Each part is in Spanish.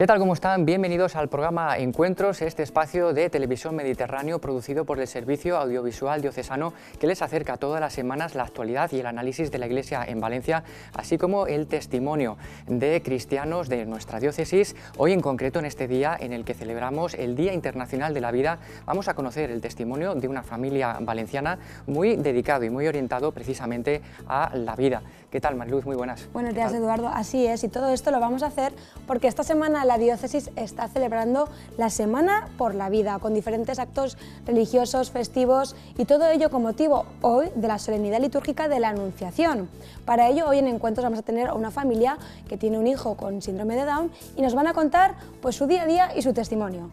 ¿Qué tal? ¿Cómo están? Bienvenidos al programa Encuentros, este espacio de televisión mediterráneo producido por el Servicio Audiovisual Diocesano que les acerca todas las semanas la actualidad y el análisis de la Iglesia en Valencia, así como el testimonio de cristianos de nuestra diócesis. Hoy en concreto, en este día en el que celebramos el Día Internacional de la Vida, vamos a conocer el testimonio de una familia valenciana muy dedicado y muy orientado precisamente a la vida. ¿Qué tal, Mariluz? Muy buenas. Buenos días, Eduardo. Así es, y todo esto lo vamos a hacer porque esta semana la diócesis está celebrando la Semana por la Vida, con diferentes actos religiosos, festivos y todo ello con motivo hoy de la solemnidad litúrgica de la Anunciación. Para ello, hoy en Encuentros vamos a tener a una familia que tiene un hijo con síndrome de Down y nos van a contar pues, su día a día y su testimonio.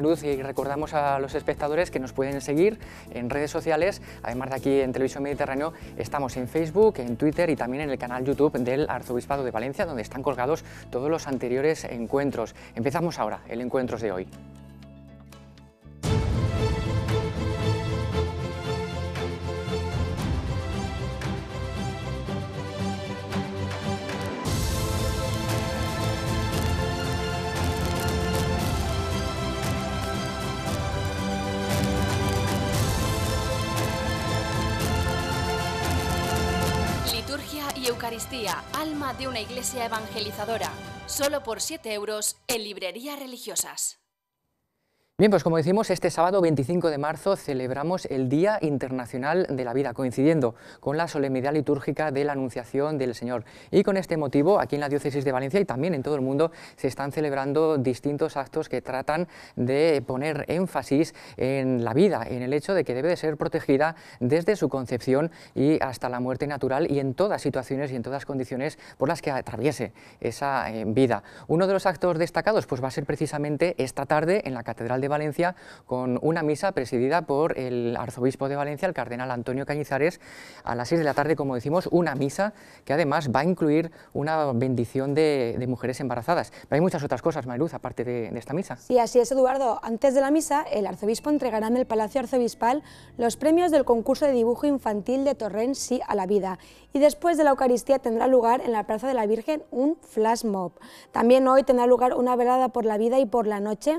Luz y recordamos a los espectadores que nos pueden seguir en redes sociales, además de aquí en Televisión Mediterráneo estamos en Facebook, en Twitter y también en el canal YouTube del Arzobispado de Valencia donde están colgados todos los anteriores encuentros. Empezamos ahora el encuentros de hoy. de una iglesia evangelizadora, solo por 7 euros en librerías religiosas. Bien, pues como decimos, este sábado 25 de marzo celebramos el Día Internacional de la Vida, coincidiendo con la solemnidad litúrgica de la Anunciación del Señor. Y con este motivo, aquí en la Diócesis de Valencia y también en todo el mundo, se están celebrando distintos actos que tratan de poner énfasis en la vida, en el hecho de que debe de ser protegida desde su concepción y hasta la muerte natural y en todas situaciones y en todas condiciones por las que atraviese esa eh, vida. Uno de los actos destacados pues, va a ser precisamente esta tarde en la Catedral de de Valencia con una misa presidida por el arzobispo de Valencia, el cardenal Antonio Cañizares, a las 6 de la tarde, como decimos, una misa que además va a incluir una bendición de, mujeres embarazadas. Pero hay muchas otras cosas, Mariluz, aparte de, esta misa. Sí, así es, Eduardo. Antes de la misa, el arzobispo entregará en el Palacio Arzobispal los premios del concurso de dibujo infantil de Torrent Sí a la Vida. Y después de la Eucaristía tendrá lugar en la Plaza de la Virgen un flash mob. También hoy tendrá lugar una velada por la vida y por la noche,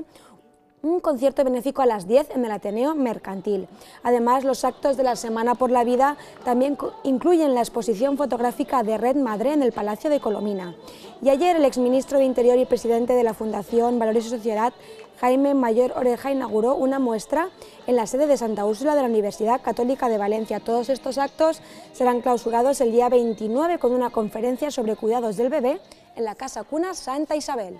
un concierto benéfico a las 10 en el Ateneo Mercantil. Además, los actos de la Semana por la Vida también incluyen la exposición fotográfica de Red Madre en el Palacio de Colomina. Y ayer el exministro de Interior y presidente de la Fundación Valores y Sociedad, Jaime Mayor Oreja inauguró una muestra en la sede de Santa Úrsula de la Universidad Católica de Valencia. Todos estos actos serán clausurados el día 29 con una conferencia sobre cuidados del bebé en la Casa Cuna Santa Isabel.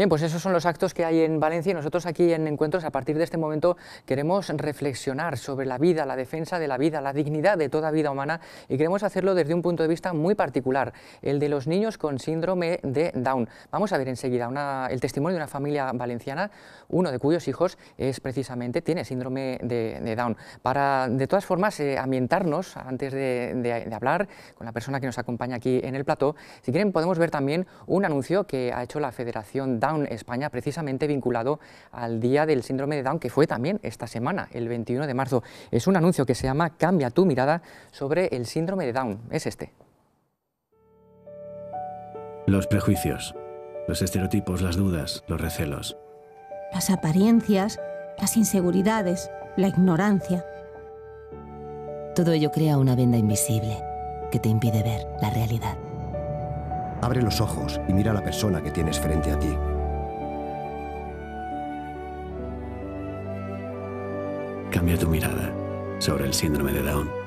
Bien, pues esos son los actos que hay en Valencia y nosotros aquí en Encuentros a partir de este momento queremos reflexionar sobre la vida, la defensa de la vida, la dignidad de toda vida humana y queremos hacerlo desde un punto de vista muy particular, el de los niños con síndrome de Down. Vamos a ver enseguida el testimonio de una familia valenciana, uno de cuyos hijos es precisamente, tiene síndrome de, Down. Para de todas formas eh, ambientarnos antes de, de hablar con la persona que nos acompaña aquí en el plató, si quieren podemos ver también un anuncio que ha hecho la Federación Down España, precisamente vinculado al Día del Síndrome de Down, que fue también esta semana, el 21 de marzo. Es un anuncio que se llama Cambia tu mirada sobre el síndrome de Down. Es este. Los prejuicios, los estereotipos, las dudas, los recelos. Las apariencias, las inseguridades, la ignorancia. Todo ello crea una venda invisible que te impide ver la realidad. Abre los ojos y mira a la persona que tienes frente a ti. cambia tu mirada sobre el síndrome de Down.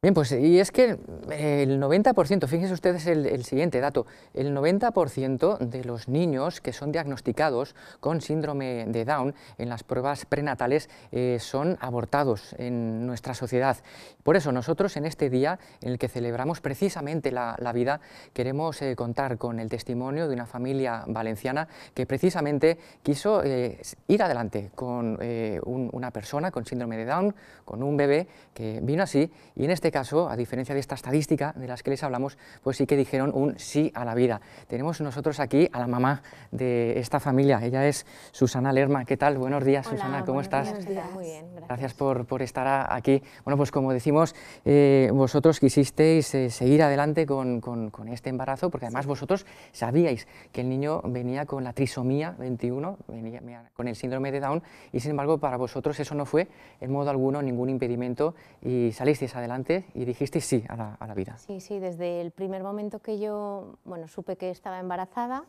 Bien, pues y es que el 90%, fíjense ustedes el, siguiente dato, el 90% de los niños que son diagnosticados con síndrome de Down en las pruebas prenatales eh, son abortados en nuestra sociedad. Por eso nosotros en este día en el que celebramos precisamente la, vida queremos eh, contar con el testimonio de una familia valenciana que precisamente quiso eh, ir adelante con una persona con síndrome de Down, con un bebé que vino así y en este caso, a diferencia de esta estadística de las que les hablamos, pues sí que dijeron un sí a la vida. Tenemos nosotros aquí a la mamá de esta familia, ella es Susana Lerma. ¿Qué tal? Buenos días, Susana, ¿cómo estás? Días. Muy bien, gracias. por, por, estar aquí. Bueno, pues como decimos, eh, vosotros quisisteis eh, seguir adelante con, con, con, este embarazo, porque además vosotros sabíais que el niño venía con la trisomía 21, venía, con el síndrome de Down, y sin embargo para vosotros eso no fue en modo alguno ningún impedimento y salisteis adelante y dijiste sí a la, vida. Sí, sí, desde el primer momento que yo, bueno, supe que estaba embarazada,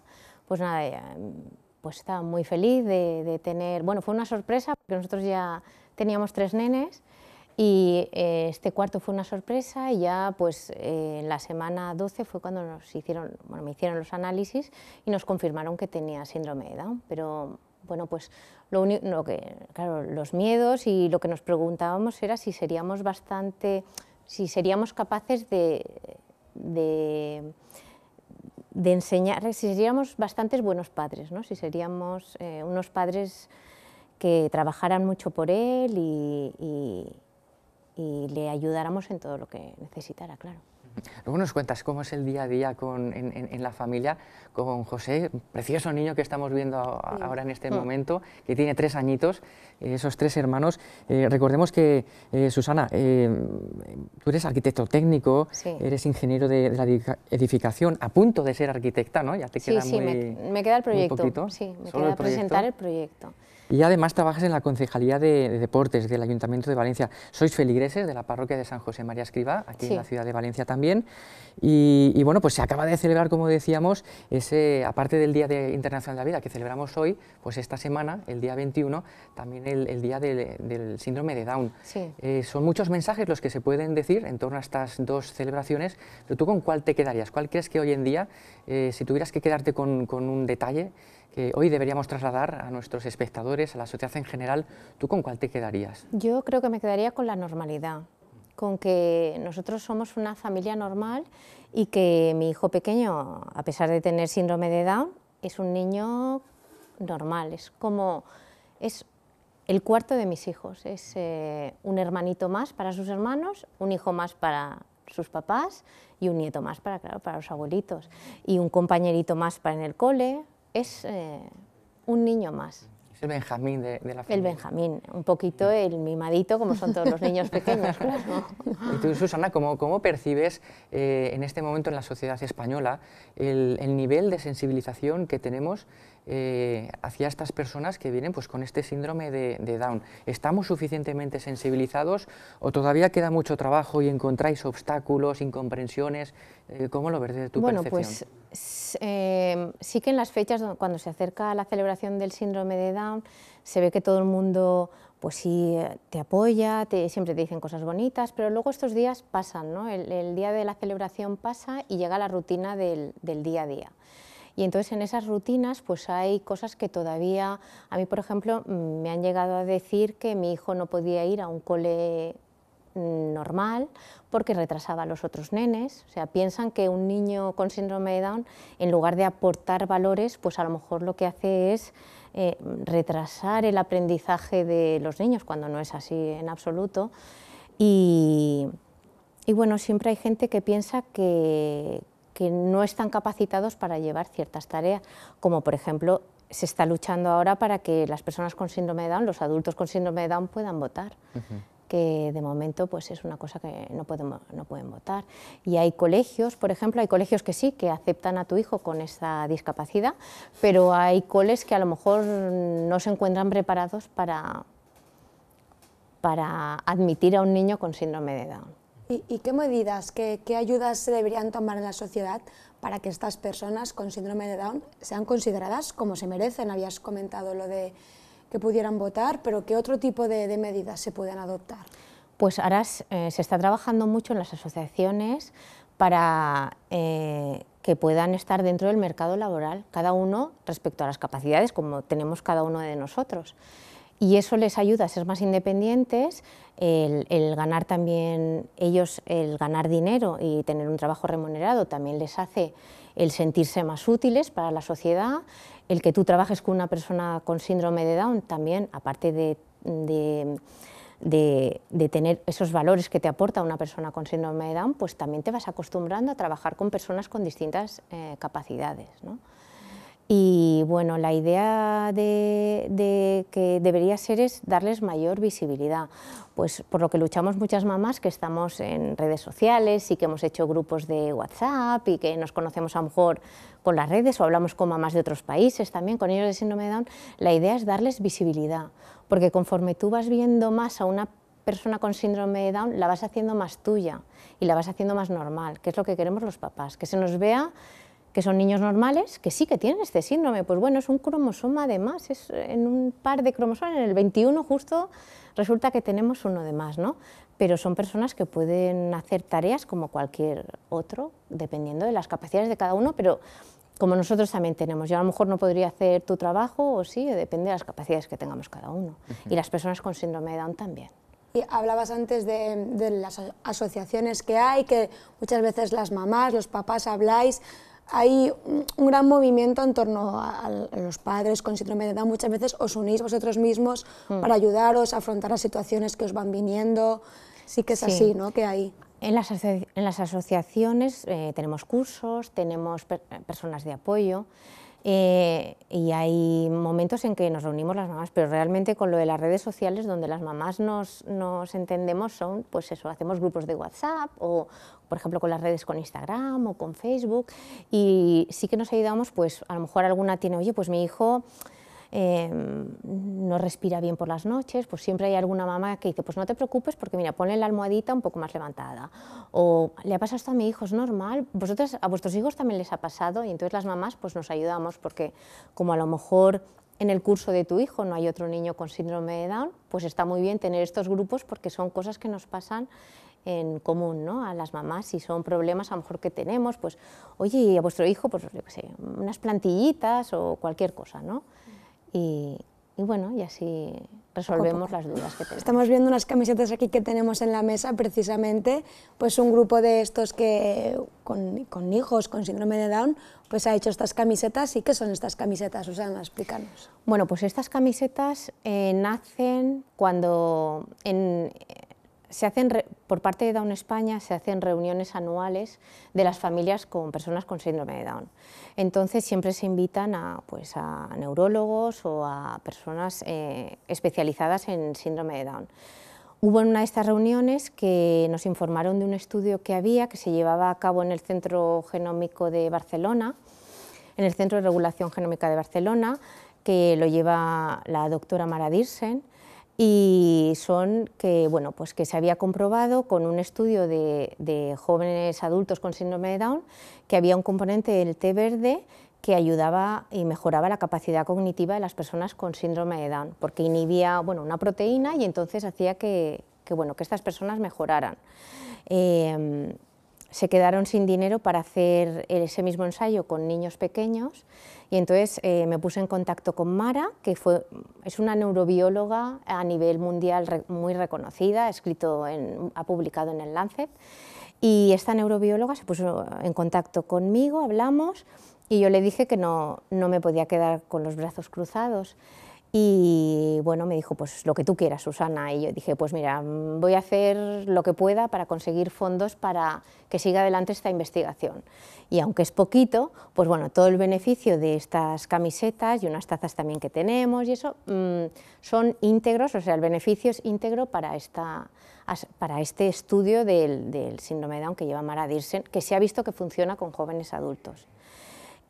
pues nada, eh, pues estaba muy feliz de, tener, bueno, fue una sorpresa porque nosotros ya teníamos tres nenes y eh, este cuarto fue una sorpresa y ya pues en eh, la semana 12 fue cuando nos hicieron, bueno, me hicieron los análisis y nos confirmaron que tenía síndrome de Down, pero bueno, pues lo único, lo que, claro, los miedos y lo que nos preguntábamos era si seríamos bastante si seríamos capaces de, enseñar, si seríamos bastantes buenos padres, ¿no? si seríamos eh, unos padres que trabajaran mucho por él y le ayudáramos en todo lo que necesitara, claro. Luego nos cuentas cómo es el día a día con, en, la familia con José, precioso niño que estamos viendo ahora en este mm. momento, que tiene tres añitos, eh, esos tres hermanos. Eh, recordemos que, eh, Susana, tú eres arquitecto técnico, eres ingeniero de, la edificación, a punto de ser arquitecta, ¿no? Ya te me, queda el proyecto, sí, me queda presentar el proyecto. Y además trabajas en la Concejalía de, Deportes del Ayuntamiento de Valencia. Sois feligreses de la parroquia de San José María Escriba, aquí en la ciudad de Valencia también. Y, bueno, pues se acaba de celebrar, como decíamos, ese, aparte del Día de Internacional de la Vida que celebramos hoy, pues esta semana, el día 21, también el, Día del, Síndrome de Down. Eh, son muchos mensajes los que se pueden decir en torno a estas dos celebraciones, pero tú con cuál te quedarías? ¿Cuál crees que hoy en día, eh, si tuvieras que quedarte con, con un detalle, que hoy deberíamos trasladar a nuestros espectadores, a la sociedad en general, ¿tú con cuál te quedarías? Yo creo que me quedaría con la normalidad, con que nosotros somos una familia normal y que mi hijo pequeño, a pesar de tener síndrome de Down, es un niño normal, es como... Es el cuarto de mis hijos. Es eh, un hermanito más para sus hermanos, un hijo más para sus papás y un nieto más para, para los abuelitos. Y un compañerito más para en el cole, es eh, un niño más. Es el Benjamín de, la familia. El Benjamín, un poquito el mimadito, como son todos los niños pequeños, Y tú, Susana, ¿cómo, percibes eh, en este momento en la sociedad española el, nivel de sensibilización que tenemos eh, hacia estas personas que vienen pues, con este síndrome de, Down? ¿Estamos suficientemente sensibilizados o todavía queda mucho trabajo y encontráis obstáculos, incomprensiones? ¿Cómo lo ves desde tu percepción? Pues, Em, sí que en las fechas cuando se acerca la celebración del síndrome de Down se ve que todo el mundo pues sí eh, te apoya, te, siempre te dicen cosas bonitas, pero luego estos días pasan, ¿no? el, día de la celebración pasa y llega la rutina del, del día a día. Y entonces en esas rutinas pues hay cosas que todavía, a mí por ejemplo mm, me han llegado a decir que mi hijo no podía ir a un cole normal porque retrasaba a los otros nenes. O sea, piensan que un niño con síndrome de Down, en lugar de aportar valores, pues a lo mejor lo que hace es eh, retrasar el aprendizaje de los niños, cuando no es así en absoluto. Y, bueno, siempre hay gente que piensa que, no están capacitados para llevar ciertas tareas, como por ejemplo se está luchando ahora para que las personas con síndrome de Down, los adultos con síndrome de Down puedan votar que de momento pues es una cosa que no pueden, no pueden votar. Y hay colegios, por ejemplo, hay colegios que sí, que aceptan a tu hijo con esa discapacidad, pero hay coles que a lo mejor no se encuentran preparados para, para admitir a un niño con síndrome de Down. ¿Y, qué medidas, qué, qué ayudas se deberían tomar en la sociedad para que estas personas con síndrome de Down sean consideradas como se merecen? Habías comentado lo de que pudieran votar, pero ¿qué otro tipo de, medidas se pueden adoptar? Pues ahora eh, se está trabajando mucho en las asociaciones para eh, que puedan estar dentro del mercado laboral, cada uno respecto a las capacidades como tenemos cada uno de nosotros. Y eso les ayuda a ser más independientes, el, el, ganar también ellos, el ganar dinero y tener un trabajo remunerado también les hace el sentirse más útiles para la sociedad, el que tú trabajes con una persona con síndrome de Down también, aparte de, tener esos valores que te aporta una persona con síndrome de Down, pues también te vas acostumbrando a trabajar con personas con distintas eh, capacidades. Y bueno, la idea de, que debería ser es darles mayor visibilidad, pues por lo que luchamos muchas mamás que estamos en redes sociales y que hemos hecho grupos de WhatsApp y que nos conocemos a lo mejor con las redes o hablamos con mamás de otros países también, con ellos de síndrome de Down, la idea es darles visibilidad, porque conforme tú vas viendo más a una persona con síndrome de Down la vas haciendo más tuya y la vas haciendo más normal, que es lo que queremos los papás, que se nos vea que son niños normales, que sí que tienen este síndrome. Pues bueno, es un cromosoma de más, es eh, en un par de cromosomas, en el 21 justo resulta que tenemos uno de más, ¿no? Pero son personas que pueden hacer tareas como cualquier otro, dependiendo de las capacidades de cada uno, pero como nosotros también tenemos. Yo a lo mejor no podría hacer tu trabajo o sí, depende de las capacidades que tengamos cada uno. Y las personas con síndrome de Down también. Y hablabas antes de, las asociaciones que hay, que muchas veces las mamás, los papás habláis hay un gran movimiento en torno a, los padres con síndrome de edad, Muchas veces os unís vosotros mismos mm. para ayudaros a afrontar las situaciones que os van viniendo. Sí que es así, ¿no? Que hay. En las, en las asociaciones eh, tenemos cursos, tenemos eh, personas de apoyo. Eh, y hay momentos en que nos reunimos las mamás, pero realmente con lo de las redes sociales donde las mamás nos, nos, entendemos son, pues eso, hacemos grupos de WhatsApp o, por ejemplo, con las redes con Instagram o con Facebook y sí que nos ayudamos, pues a lo mejor alguna tiene, oye, pues mi hijo Em, no respira bien por las noches, pues siempre hay alguna mamá que dice, pues no te preocupes porque mira, ponle la almohadita un poco más levantada. O le ha pasado esto a mi hijo, es normal. Vosotros, a vuestros hijos también les ha pasado y entonces las mamás pues nos ayudamos porque como a lo mejor en el curso de tu hijo no hay otro niño con síndrome de Down, pues está muy bien tener estos grupos porque son cosas que nos pasan en común ¿no? a las mamás, si son problemas a lo mejor que tenemos, pues oye, a vuestro hijo, pues unas plantillitas o cualquier cosa, ¿no? y, bueno, y así resolvemos las dudas que tenemos. Estamos viendo unas camisetas aquí que tenemos en la mesa, precisamente, pues un grupo de estos que con, hijos, con síndrome de Down, pues ha hecho estas camisetas. ¿Y qué son estas camisetas, Susana? Explícanos. Bueno, pues estas camisetas eh, nacen cuando en, se hacen, por parte de Down España, se hacen reuniones anuales de las familias con personas con síndrome de Down. Entonces siempre se invitan a, pues, a neurólogos o a personas eh, especializadas en síndrome de Down. Hubo en una de estas reuniones que nos informaron de un estudio que había, que se llevaba a cabo en el Centro Genómico de Barcelona, en el Centro de Regulación Genómica de Barcelona, que lo lleva la doctora Mara Dirsen, y son que, bueno, pues que se había comprobado con un estudio de, jóvenes adultos con síndrome de Down que había un componente del té verde que ayudaba y mejoraba la capacidad cognitiva de las personas con síndrome de Down, porque inhibía bueno, una proteína y entonces hacía que, bueno, que estas personas mejoraran. Eh, se quedaron sin dinero para hacer ese mismo ensayo con niños pequeños y entonces eh, me puse en contacto con Mara, que fue, es una neurobióloga a nivel mundial muy reconocida, ha, escrito ha publicado en el Lancet, y esta neurobióloga se puso en contacto conmigo, hablamos, y yo le dije que no, no me podía quedar con los brazos cruzados. Y bueno, me dijo, pues lo que tú quieras, Susana. Y yo dije, pues mira, mm, voy a hacer lo que pueda para conseguir fondos para que siga adelante esta investigación. Y aunque es poquito, pues bueno, todo el beneficio de estas camisetas y unas tazas también que tenemos y eso mm, son íntegros, o sea, el beneficio es íntegro para, esta, para este estudio del, del síndrome de Down que lleva Mara Dirsen, que se ha visto que funciona con jóvenes adultos.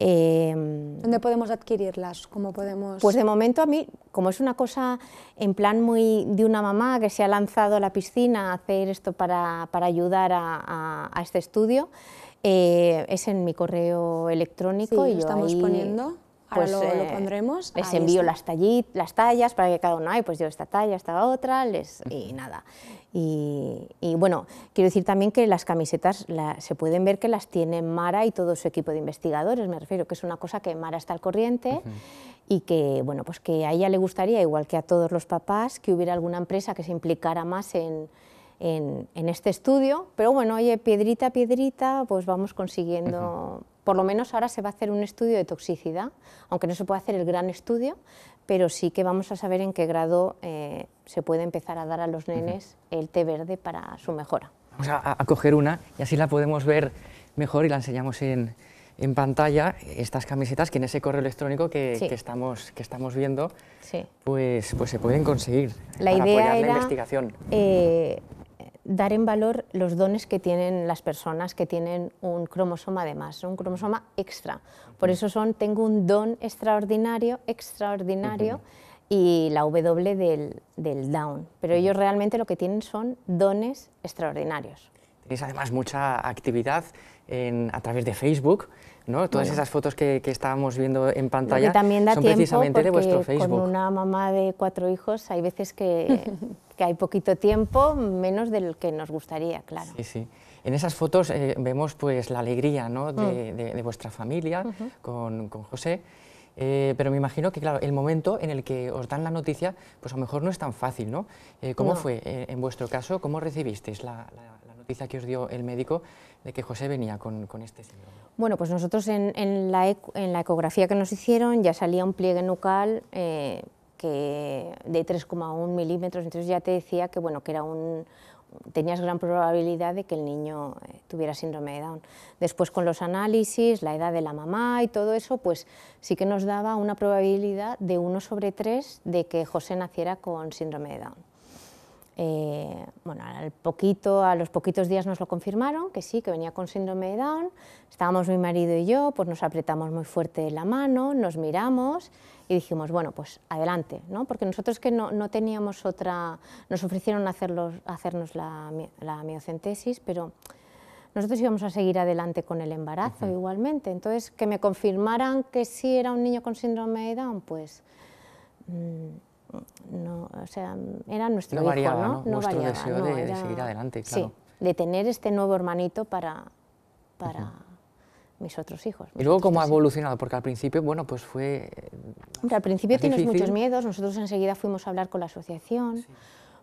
Em, ¿Dónde podemos adquirirlas? ¿Cómo podemos...? Pues de momento a mí, como es una cosa en plan muy de una mamá que se ha lanzado a la piscina a hacer esto para, ayudar a, este estudio, eh, es en mi correo electrónico. y estamos poniendo pues, lo, eh, pondremos. Les envío las, las tallas para que cada uno, hay, pues yo esta talla, esta otra, les, y nada. Y, bueno, quiero decir también que las camisetas se pueden ver que las tiene Mara y todo su equipo de investigadores, me refiero, que es una cosa que Mara está al corriente. Y que, bueno, pues que a ella le gustaría, igual que a todos los papás, que hubiera alguna empresa que se implicara más en, en, este estudio. Pero bueno, oye, piedrita a piedrita, pues vamos consiguiendo por lo menos ahora se va a hacer un estudio de toxicidad, aunque no se puede hacer el gran estudio, pero sí que vamos a saber en qué grado eh, se puede empezar a dar a los nenes el té verde para su mejora. Vamos a, coger una y así la podemos ver mejor y la enseñamos en, en pantalla, estas camisetas que en ese correo electrónico que, estamos, que estamos viendo, sí. pues, pues se pueden conseguir la idea apoyar la investigación. Eh, dar en valor los dones que tienen las personas que tienen un cromosoma de más, un cromosoma extra. Por eso son, tengo un don extraordinario, extraordinario, y la W del, down. Pero ellos realmente lo que tienen son dones extraordinarios. Tienes además mucha actividad a través de Facebook. ¿no? Todas esas fotos que, que, estábamos viendo en pantalla también son precisamente de vuestro Facebook. Con una mamá de cuatro hijos hay veces que, que, hay poquito tiempo, menos del que nos gustaría, claro. Sí, sí. En esas fotos eh, vemos pues la alegría ¿no? de, mm. de, vuestra familia con, con José. Eh, pero me imagino que, claro, el momento en el que os dan la noticia, pues a lo mejor no es tan fácil, ¿no? Eh, ¿Cómo fue en vuestro caso? ¿Cómo recibisteis la, la, pista que os dio el médico de que José venía con, este síndrome? Bueno, pues nosotros en, la ecografía que nos hicieron ya salía un pliegue nucal eh, que de 3,1 milímetros, entonces ya te decía que, bueno, que era un, tenías gran probabilidad de que el niño eh, tuviera síndrome de Down. Después con los análisis, la edad de la mamá y todo eso, pues sí que nos daba una probabilidad de 1 sobre 3 de que José naciera con síndrome de Down. Eh, bueno, al poquito, a los poquitos días nos lo confirmaron, que sí, que venía con síndrome de Down. Estábamos mi marido y yo, pues nos apretamos muy fuerte la mano, nos miramos y dijimos, bueno, pues adelante, ¿no? Porque nosotros que no, teníamos otra... Nos ofrecieron hacerlos, hacernos la, la, miocentesis, pero nosotros íbamos a seguir adelante con el embarazo igualmente. Entonces, que me confirmaran que sí era un niño con síndrome de Down, pues... Mm, no, o sea, era nuestro no variaba, nuestro deseo de, seguir adelante, claro. Sí, de tener este nuevo hermanito para, para mis otros hijos. ¿Y luego cómo ha evolucionado? Porque al principio, bueno, pues fue... Eh, al principio tienes muchos miedos, nosotros enseguida fuimos a hablar con la asociación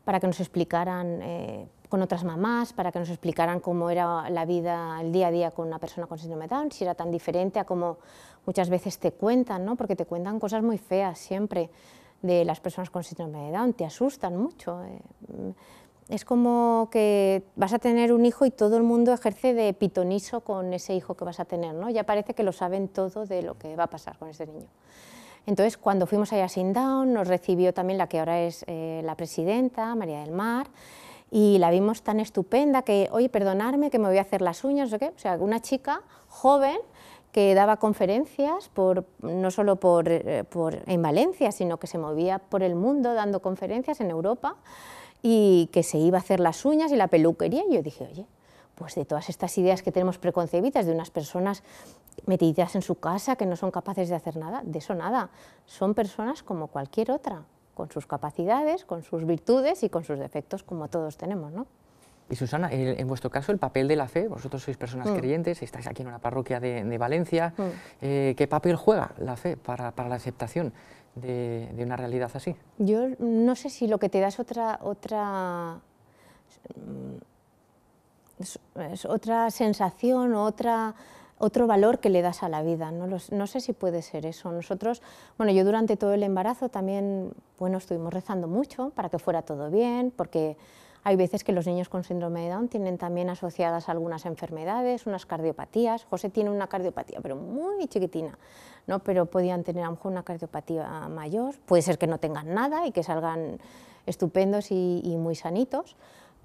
para que nos explicaran... Eh, con otras mamás para que nos explicaran cómo era la vida, el día a día con una persona con síndrome de Down, si era tan diferente a como muchas veces te cuentan, ¿no? porque te cuentan cosas muy feas siempre de las personas con síndrome de Down, te asustan mucho. Eh, es como que vas a tener un hijo y todo el mundo ejerce de pitoniso con ese hijo que vas a tener, ¿no? Ya parece que lo saben todo de lo que va a pasar con ese niño. Entonces, cuando fuimos allá a Down, nos recibió también la que ahora es eh, la presidenta, María del Mar, y la vimos tan estupenda que, oye, perdonarme, que me voy a hacer las uñas, ¿o qué? O sea, una chica joven que daba conferencias, por, no solo eh, por, en Valencia, sino que se movía por el mundo dando conferencias en Europa y que se iba a hacer las uñas y la peluquería. Y yo dije, oye, pues de todas estas ideas que tenemos preconcebidas de unas personas metidas en su casa, que no son capaces de hacer nada, de eso nada. Son personas como cualquier otra, con sus capacidades, con sus virtudes y con sus defectos, como todos tenemos, ¿no? Y Susana, en vuestro caso, el papel de la fe, vosotros sois personas mm. creyentes, estáis aquí en una parroquia de, Valencia, mm. eh, ¿qué papel juega la fe para, la aceptación de, una realidad así? Yo no sé si lo que te da es otra, otra, mm, es, otra sensación o otra otro valor que le das a la vida. ¿no? no, sé si puede ser eso. Nosotros, bueno, yo durante todo el embarazo también, bueno, estuvimos rezando mucho para que fuera todo bien, porque hay veces que los niños con síndrome de Down tienen también asociadas algunas enfermedades, unas cardiopatías. José tiene una cardiopatía, pero muy chiquitina, ¿no? pero podían tener a lo mejor una cardiopatía mayor. Puede ser que no tengan nada y que salgan estupendos y, muy sanitos,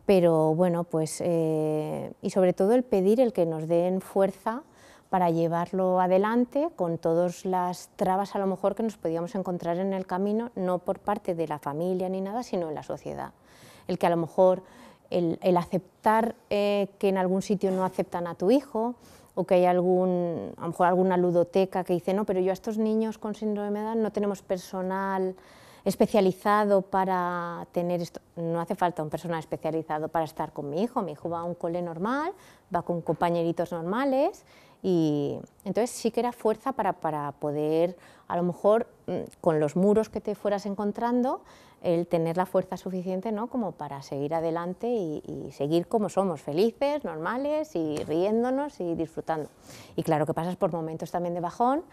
pero bueno, pues... Eh, y sobre todo el pedir el que nos den fuerza para llevarlo adelante con todas las trabas a lo mejor que nos podíamos encontrar en el camino, no por parte de la familia ni nada, sino en la sociedad el que a lo mejor el, aceptar eh, que en algún sitio no aceptan a tu hijo o que hay algún, alguna ludoteca que dice, no, pero yo a estos niños con síndrome de Down no tenemos personal especializado para tener esto. No hace falta un personal especializado para estar con mi hijo. Mi hijo va a un cole normal, va con compañeritos normales y entonces sí que era fuerza para, para poder, a lo mejor, mm, con los muros que te fueras encontrando, el tener la fuerza suficiente ¿no? como para seguir adelante y, seguir como somos, felices, normales y riéndonos y disfrutando. Y claro que pasas por momentos también de bajón,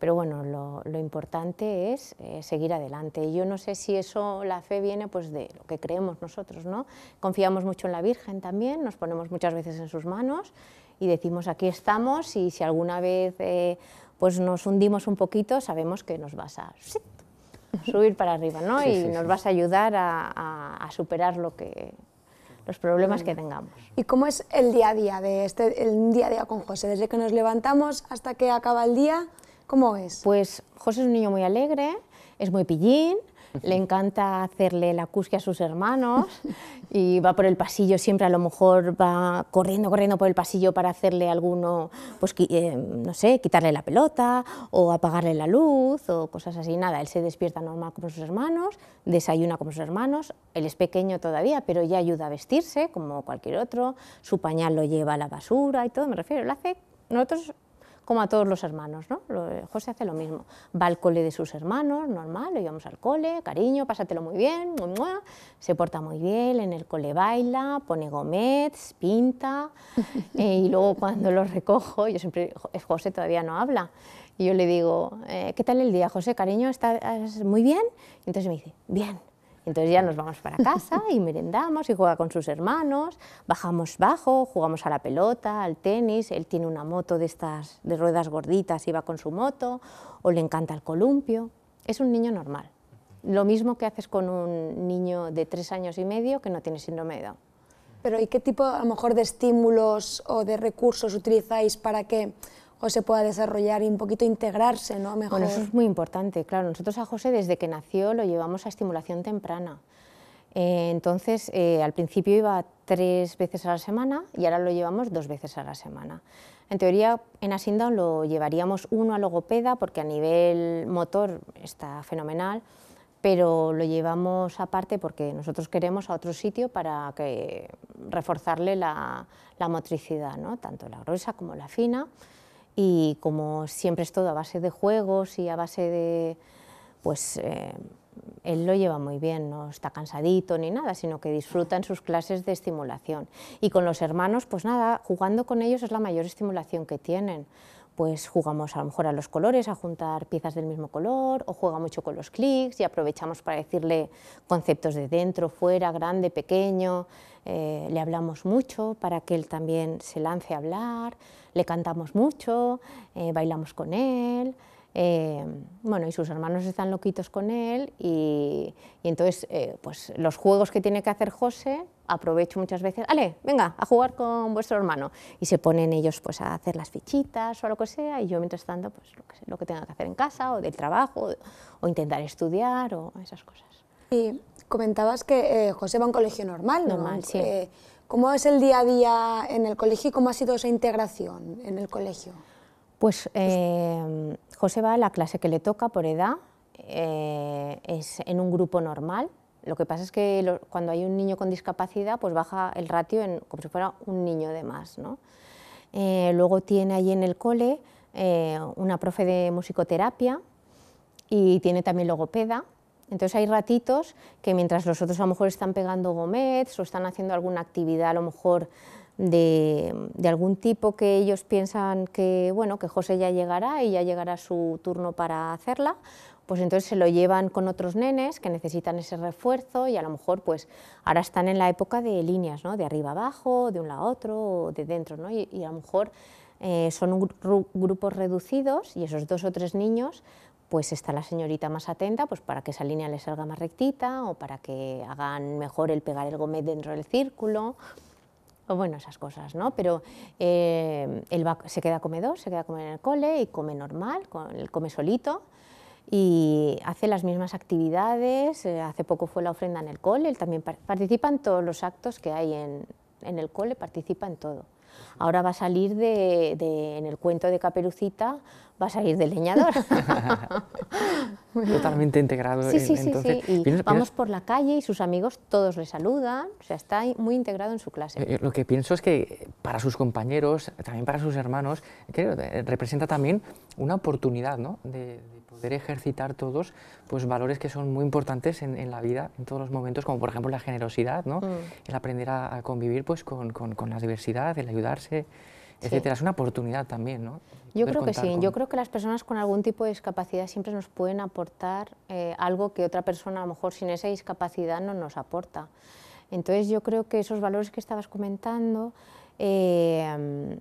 pero bueno, lo, importante es eh, seguir adelante. Y yo no sé si eso, la fe viene pues de lo que creemos nosotros, ¿no? Confiamos mucho en la Virgen también, nos ponemos muchas veces en sus manos y decimos aquí estamos y si alguna vez eh, pues nos hundimos un poquito, sabemos que nos vas a subir para arriba ¿no? y nos vas a ayudar a, a, a, superar lo que, los problemas que tengamos. ¿Y cómo es el día a día de este el día a día con José? Desde que nos levantamos hasta que acaba el día, ¿cómo es? Pues José es un niño muy alegre, es muy pillín, le encanta hacerle la cusque a sus hermanos y va por el pasillo, siempre a lo mejor va corriendo, corriendo por el pasillo para hacerle alguno, pues eh, no sé, quitarle la pelota o apagarle la luz o cosas así. Nada, él se despierta normal como sus hermanos, desayuna como sus hermanos, él es pequeño todavía, pero ya ayuda a vestirse como cualquier otro, su pañal lo lleva a la basura y todo, me refiero, lo hace... Nosotros como a todos los hermanos, ¿no? José hace lo mismo, va al cole de sus hermanos, normal, lo llevamos al cole, cariño, pásatelo muy bien, mua. se porta muy bien, en el cole baila, pone gomets, pinta, eh, y luego cuando lo recojo, yo siempre, José todavía no habla, y yo le digo, eh, ¿qué tal el día, José, cariño, estás muy bien? Y entonces me dice, bien, entonces ya nos vamos para casa y merendamos y juega con sus hermanos, bajamos bajo, jugamos a la pelota, al tenis, él tiene una moto de estas de ruedas gorditas y va con su moto, o le encanta el columpio. Es un niño normal. Lo mismo que haces con un niño de tres años y medio que no tiene síndrome de Pero ¿y qué tipo a mejor de estímulos o de recursos utilizáis para que José pueda desarrollar y un poquito integrarse ¿no? mejor. Bueno, eso es muy importante, claro. Nosotros a José desde que nació lo llevamos a estimulación temprana. Eh, entonces, eh, al principio iba tres veces a la semana y ahora lo llevamos dos veces a la semana. En teoría, en Asindown lo llevaríamos uno a logopeda porque a nivel motor está fenomenal, pero lo llevamos aparte porque nosotros queremos a otro sitio para que, reforzarle la, la motricidad, ¿no? tanto la gruesa como la fina y como siempre es todo a base de juegos y a base de, pues eh, él lo lleva muy bien, no está cansadito ni nada, sino que disfruta en sus clases de estimulación. Y con los hermanos, pues nada, jugando con ellos es la mayor estimulación que tienen pues jugamos a lo mejor a los colores, a juntar piezas del mismo color, o juega mucho con los clics y aprovechamos para decirle conceptos de dentro, fuera, grande, pequeño, eh, le hablamos mucho para que él también se lance a hablar, le cantamos mucho, eh, bailamos con él, Em, bueno, y sus hermanos están loquitos con él y, entonces eh, pues los juegos que tiene que hacer José, aprovecho muchas veces, ale, venga, a jugar con vuestro hermano. Y se ponen ellos pues a hacer las fichitas o a lo que sea y yo mientras tanto pues lo que, lo que tenga que hacer en casa o del trabajo o, intentar estudiar o esas cosas. Y comentabas que eh, José va a un colegio normal, ¿no? Normal, sí. Eh, ¿Cómo es el día a día en el colegio y cómo ha sido esa integración en el colegio? Pues eh, José va a la clase que le toca por edad, eh, es en un grupo normal. Lo que pasa es que cuando hay un niño con discapacidad, pues baja el ratio en, como si fuera un niño de más. ¿no? Eh, luego tiene ahí en el cole eh, una profe de musicoterapia y tiene también logopeda. Entonces hay ratitos que mientras los otros a lo mejor están pegando gomets o están haciendo alguna actividad a lo mejor de, algún tipo que ellos piensan que, bueno, que José ya llegará y ya llegará su turno para hacerla, pues entonces se lo llevan con otros nenes que necesitan ese refuerzo y a lo mejor pues ahora están en la época de líneas, ¿no? de arriba abajo, de un lado a otro, de dentro, ¿no? y, a lo mejor eh, son grupos reducidos y esos dos o tres niños pues está la señorita más atenta pues para que esa línea le salga más rectita o para que hagan mejor el pegar el gomet dentro del círculo, bueno, esas cosas, ¿no? Pero eh, él se queda comedor, se queda comer en el cole y come normal, él come solito y hace las mismas actividades, eh, hace poco fue la ofrenda en el cole, él también participa en todos los actos que hay en, en el cole participa en todo. Ahora va a salir de, en el cuento de Caperucita, va a salir de leñador. Totalmente integrado. Sí, en, sí, sí. vamos por la calle y sus amigos todos le saludan, o sea, está muy integrado en su clase. Eh, eh, lo que pienso es que para sus compañeros, también para sus hermanos, eh, representa también una oportunidad ¿no? poder ejercitar todos pues, valores que son muy importantes en, la vida, en todos los momentos, como por ejemplo la generosidad, ¿no? Mm. el aprender a, convivir pues, con, la diversidad, el ayudarse, etcétera. Es una oportunidad también, ¿no? Yo creo que sí, yo creo que las personas con algún tipo de discapacidad siempre nos pueden aportar eh, algo que otra persona a lo mejor sin esa discapacidad no nos aporta. Entonces yo creo que esos valores que estabas comentando... Eh,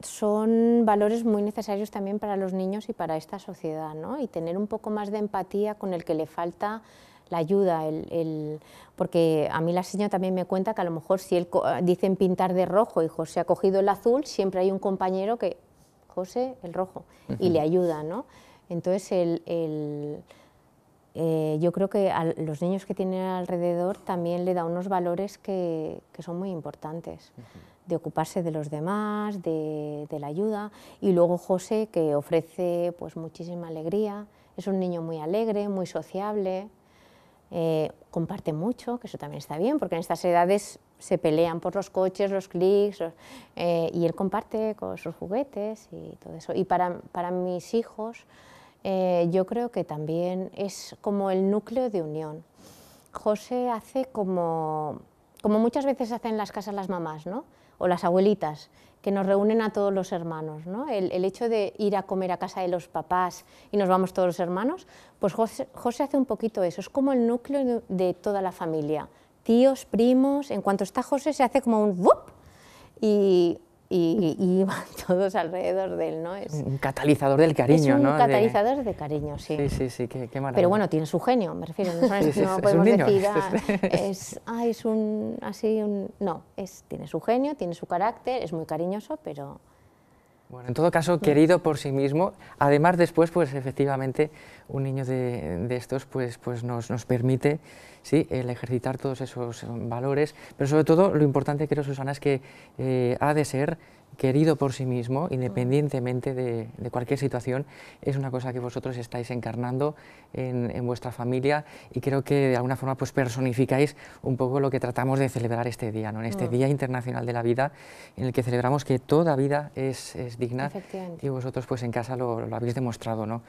son valores muy necesarios también para los niños y para esta sociedad, ¿no? Y tener un poco más de empatía con el que le falta la ayuda, el, porque a mí la señora también me cuenta que a lo mejor si él ah, dicen pintar de rojo y José ha cogido el azul, siempre hay un compañero que, José, el rojo, y le ayuda, ¿no? Entonces, el, eh, yo creo que a los niños que tienen alrededor también le da unos valores que, son muy importantes de ocuparse de los demás, de, la ayuda, y luego José, que ofrece pues, muchísima alegría, es un niño muy alegre, muy sociable, eh, comparte mucho, que eso también está bien, porque en estas edades se pelean por los coches, los clics, eh, y él comparte con sus juguetes y todo eso. Y para, mis hijos, eh, yo creo que también es como el núcleo de unión. José hace como, como muchas veces hacen las casas las mamás, ¿no? o las abuelitas que nos reúnen a todos los hermanos. ¿no? El, hecho de ir a comer a casa de los papás y nos vamos todos los hermanos, pues José, hace un poquito eso, es como el núcleo de, toda la familia, tíos, primos, en cuanto está José se hace como un ¡vup! y y, y, todos alrededor de él, ¿no? Es un catalizador del cariño, es un catalizador de... cariño, sí. Sí, sí, sí, qué, maravilla. Pero bueno, tiene su genio, me refiero, no, podemos decir, es, ah, es un, así, un... No, es, tiene su genio, tiene su carácter, es muy cariñoso, pero bueno, en todo caso, querido por sí mismo. Además, después, pues efectivamente, un niño de, estos pues, pues nos, nos, permite ¿sí? el ejercitar todos esos valores, pero sobre todo lo importante, creo, Susana, es que eh, ha de ser querido por sí mismo, mm. independientemente de, cualquier situación, es una cosa que vosotros estáis encarnando en, vuestra familia y creo que de alguna forma pues personificáis un poco lo que tratamos de celebrar este día, ¿no? en este mm. Día Internacional de la Vida, en el que celebramos que toda vida es, digna y vosotros pues en casa lo, habéis demostrado. ¿no?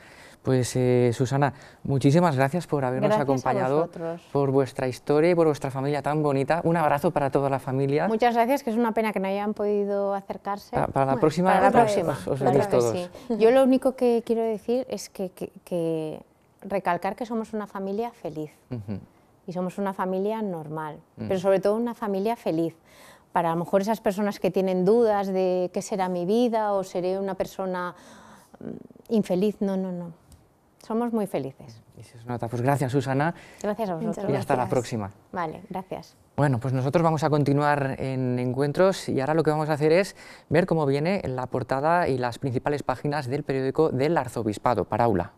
Pues eh, Susana, muchísimas gracias por habernos acompañado, por vuestra historia y por vuestra familia tan bonita. Un abrazo para toda la familia. Muchas gracias, que es una pena que no hayan podido acercar para, la próxima, para la próxima. Os, todos. Yo lo único que quiero decir es que, recalcar que somos una familia feliz y somos una familia normal, mm. pero sobre todo una familia feliz. Para a lo mejor esas personas que tienen dudas de qué será mi vida o seré una persona mm, infeliz, no, no, no. Somos muy felices. Pues gracias, Susana. Gracias a vosotros. y hasta la próxima. Vale, gracias. Bueno, pues nosotros vamos a continuar en encuentros y ahora lo que vamos a hacer es ver cómo viene la portada y las principales páginas del periódico del Arzobispado, Paraula.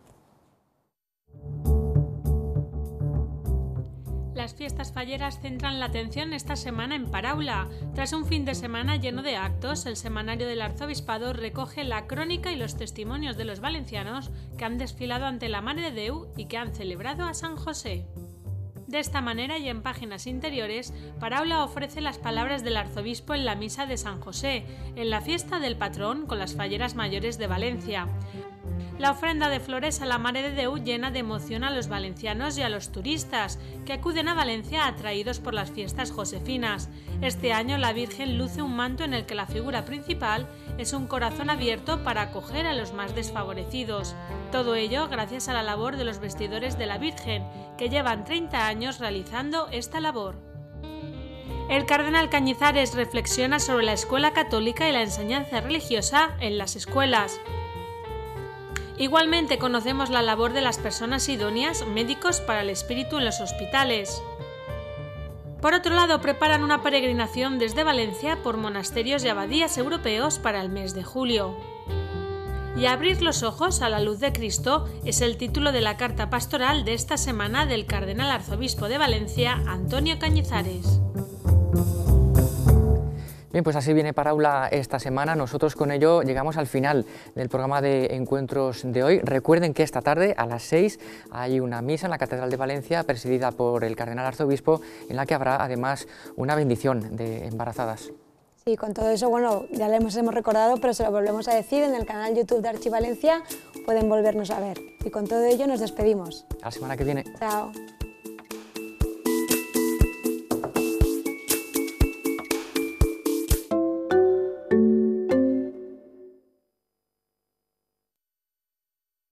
Las fiestas falleras centran la atención esta semana en Paraula. Tras un fin de semana lleno de actos, el semanario del arzobispado recoge la crónica y los testimonios de los valencianos que han desfilado ante la Madre de Déu y que han celebrado a San José. De esta manera y en páginas interiores, Paraula ofrece las palabras del arzobispo en la misa de San José, en la fiesta del patrón con las falleras mayores de Valencia. La ofrenda de flores a la Mare de Déu llena de emoción a los valencianos y a los turistas que acuden a Valencia atraídos por las fiestas josefinas. Este año la Virgen luce un manto en el que la figura principal es un corazón abierto para acoger a los más desfavorecidos. Todo ello gracias a la labor de los vestidores de la Virgen, que llevan 30 años realizando esta labor. El cardenal Cañizares reflexiona sobre la escuela católica y la enseñanza religiosa en las escuelas. Igualmente conocemos la labor de las personas idóneas, médicos para el espíritu en los hospitales. Por otro lado, preparan una peregrinación desde Valencia por monasterios y abadías europeos para el mes de julio. Y abrir los ojos a la luz de Cristo es el título de la carta pastoral de esta semana del cardenal arzobispo de Valencia, Antonio Cañizares. Bien, pues así viene aula esta semana. Nosotros con ello llegamos al final del programa de encuentros de hoy. Recuerden que esta tarde a las 6 hay una misa en la Catedral de Valencia presidida por el Cardenal Arzobispo en la que habrá además una bendición de embarazadas. Sí, con todo eso, bueno, ya lo hemos, hemos recordado, pero se lo volvemos a decir en el canal YouTube de Archivalencia, pueden volvernos a ver. Y con todo ello nos despedimos. A la semana que viene. Chao.